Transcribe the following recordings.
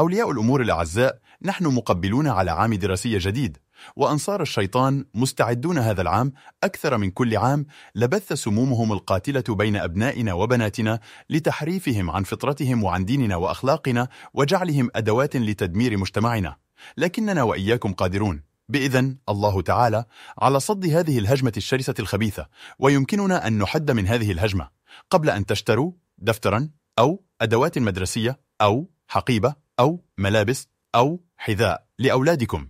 أولياء الأمور الأعزاء نحن مقبلون على عام دراسي جديد وأنصار الشيطان مستعدون هذا العام أكثر من كل عام لبث سمومهم القاتلة بين أبنائنا وبناتنا لتحريفهم عن فطرتهم وعن ديننا وأخلاقنا وجعلهم أدوات لتدمير مجتمعنا لكننا وإياكم قادرون بإذن الله تعالى على صد هذه الهجمة الشرسة الخبيثة ويمكننا أن نحد من هذه الهجمة قبل أن تشتروا دفترا أو أدوات مدرسية أو حقيبة أو ملابس أو حذاء لأولادكم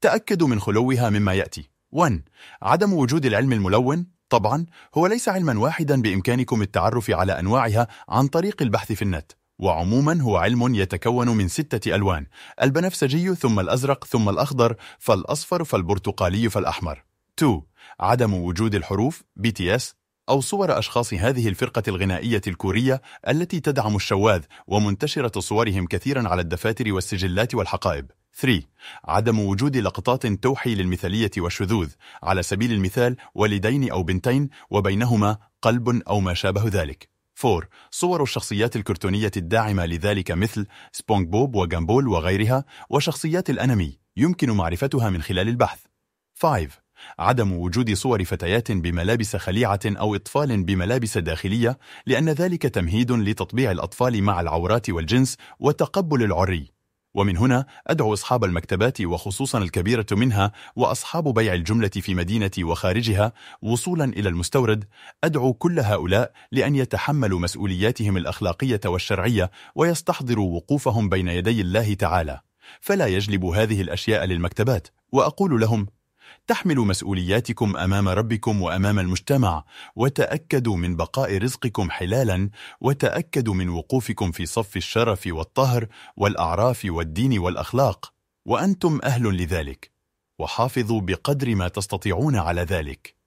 تأكدوا من خلوها مما يأتي 1. عدم وجود العلم الملون طبعا هو ليس علما واحدا بإمكانكم التعرف على أنواعها عن طريق البحث في النت وعموما هو علم يتكون من ستة ألوان البنفسجي ثم الأزرق ثم الأخضر فالأصفر فالبرتقالي فالأحمر 2. عدم وجود الحروف BTS أو صور أشخاص هذه الفرقة الغنائية الكورية التي تدعم الشواذ ومنتشرة صورهم كثيرا على الدفاتر والسجلات والحقائب 3. عدم وجود لقطات توحي للمثالية والشذوذ على سبيل المثال ولدين أو بنتين وبينهما قلب أو ما شابه ذلك 4. صور الشخصيات الكرتونية الداعمة لذلك مثل سبونج بوب وجامبول وغيرها وشخصيات الأنمي يمكن معرفتها من خلال البحث 5. عدم وجود صور فتيات بملابس خليعة أو أطفال بملابس داخلية لأن ذلك تمهيد لتطبيع الأطفال مع العورات والجنس وتقبل العري ومن هنا أدعو أصحاب المكتبات وخصوصا الكبيرة منها وأصحاب بيع الجملة في مدينة وخارجها وصولا إلى المستورد أدعو كل هؤلاء لأن يتحملوا مسؤولياتهم الأخلاقية والشرعية ويستحضروا وقوفهم بين يدي الله تعالى فلا يجلب هذه الأشياء للمكتبات وأقول لهم تحملوا مسؤولياتكم أمام ربكم وأمام المجتمع وتأكدوا من بقاء رزقكم حلالا وتأكدوا من وقوفكم في صف الشرف والطهر والأعراف والدين والأخلاق وأنتم أهل لذلك وحافظوا بقدر ما تستطيعون على ذلك